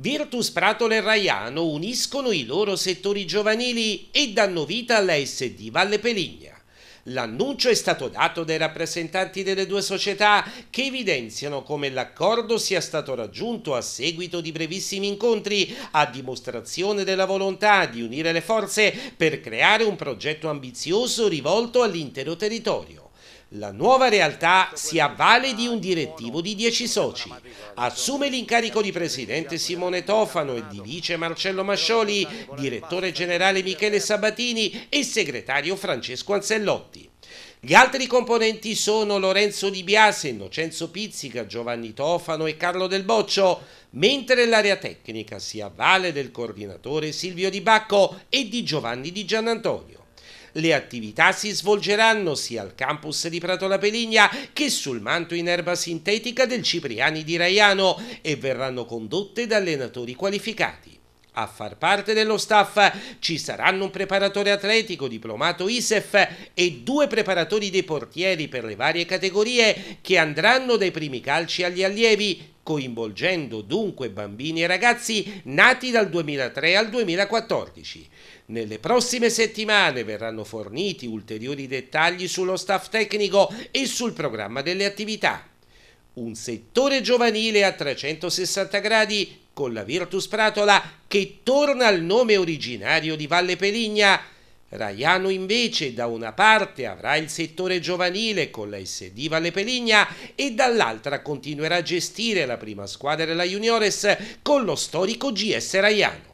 Virtus Pratola e Raiano uniscono i loro settori giovanili e danno vita alla SD Valle Peligna. L'annuncio è stato dato dai rappresentanti delle due società che evidenziano come l'accordo sia stato raggiunto a seguito di brevissimi incontri a dimostrazione della volontà di unire le forze per creare un progetto ambizioso rivolto all'intero territorio. La nuova realtà si avvale di un direttivo di dieci soci, assume l'incarico di presidente Simone Tofano e di vice Marcello Mascioli, direttore generale Michele Sabatini e segretario Francesco Anzellotti. Gli altri componenti sono Lorenzo Di Biase, Innocenzo Pizzica, Giovanni Tofano e Carlo Del Boccio, mentre l'area tecnica si avvale del coordinatore Silvio Di Bacco e di Giovanni Di Giannantonio. Le attività si svolgeranno sia al campus di Prato La Peligna che sul manto in erba sintetica del Cipriani di Raiano e verranno condotte da allenatori qualificati. A far parte dello staff ci saranno un preparatore atletico diplomato ISEF e due preparatori dei portieri per le varie categorie che andranno dai primi calci agli allievi coinvolgendo dunque bambini e ragazzi nati dal 2003 al 2014. Nelle prossime settimane verranno forniti ulteriori dettagli sullo staff tecnico e sul programma delle attività. Un settore giovanile a 360 gradi con la Virtus Pratola che torna al nome originario di Valle Peligna Raiano invece da una parte avrà il settore giovanile con la SD Valle Peligna e dall'altra continuerà a gestire la prima squadra della Juniores con lo storico GS Raiano.